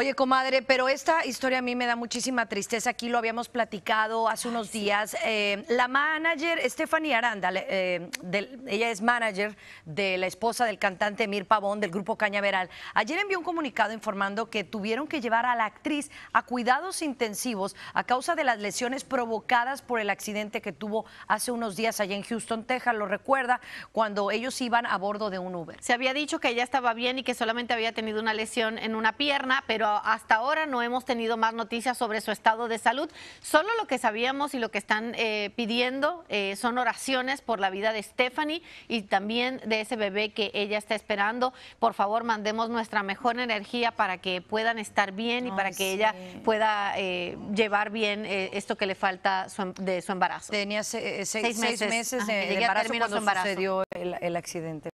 Oye, comadre, pero esta historia a mí me da muchísima tristeza. Aquí lo habíamos platicado hace unos días. Eh, la manager Stephanie Aranda, eh, ella es manager de la esposa del cantante Mir Pavón del grupo Cañaveral. Ayer envió un comunicado informando que tuvieron que llevar a la actriz a cuidados intensivos a causa de las lesiones provocadas por el accidente que tuvo hace unos días allá en Houston, Texas. Lo recuerda cuando ellos iban a bordo de un Uber. Se había dicho que ella estaba bien y que solamente había tenido una lesión en una pierna, pero hasta ahora no hemos tenido más noticias sobre su estado de salud. Solo lo que sabíamos y lo que están eh, pidiendo eh, son oraciones por la vida de Stephanie y también de ese bebé que ella está esperando. Por favor, mandemos nuestra mejor energía para que puedan estar bien y para que ella pueda eh, llevar bien esto que le falta em-, de su embarazo. Tenía seis, meses, de, embarazo cuando embarazo. sucedió el accidente.